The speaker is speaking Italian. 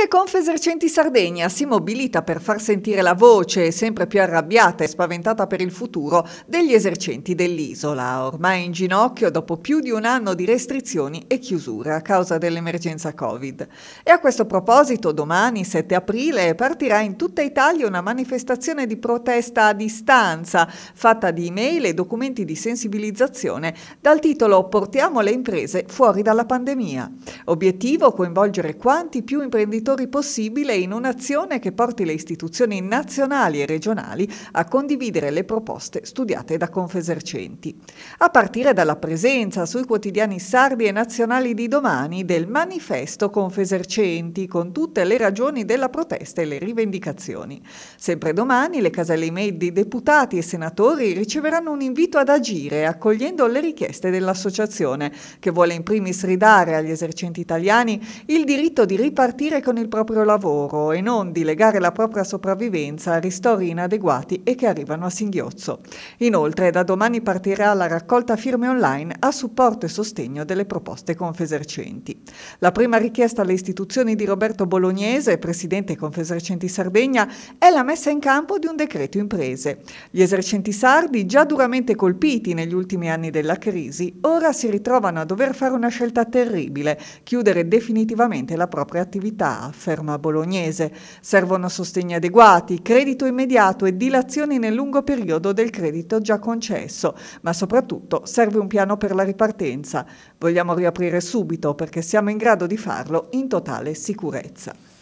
Anche Confesercenti Sardegna si mobilita per far sentire la voce, sempre più arrabbiata e spaventata per il futuro, degli esercenti dell'isola, ormai in ginocchio dopo più di un anno di restrizioni e chiusure a causa dell'emergenza Covid. E a questo proposito, domani, 7 aprile, partirà in tutta Italia una manifestazione di protesta a distanza, fatta di email e documenti di sensibilizzazione, dal titolo Portiamo le imprese fuori dalla pandemia. Obiettivo coinvolgere quanti più imprenditori imprenditori possibile in un'azione che porti le istituzioni nazionali e regionali a condividere le proposte studiate da Confesercenti. A partire dalla presenza sui quotidiani sardi e nazionali di domani del manifesto Confesercenti con tutte le ragioni della protesta e le rivendicazioni. Sempre domani le caselle email di deputati e senatori riceveranno un invito ad agire accogliendo le richieste dell'associazione che vuole in primis ridare agli esercenti italiani il diritto di ripartire con il proprio lavoro e non di legare la propria sopravvivenza a ristori inadeguati e che arrivano a singhiozzo. Inoltre, da domani partirà la raccolta firme online a supporto e sostegno delle proposte Confesercenti. La prima richiesta alle istituzioni di Roberto Bolognese, presidente Confesercenti Sardegna, è la messa in campo di un decreto imprese. Gli esercenti sardi, già duramente colpiti negli ultimi anni della crisi, ora si ritrovano a dover fare una scelta terribile, chiudere definitivamente la propria attività afferma Bolognese. Servono sostegni adeguati, credito immediato e dilazioni nel lungo periodo del credito già concesso, ma soprattutto serve un piano per la ripartenza. Vogliamo riaprire subito perché siamo in grado di farlo in totale sicurezza.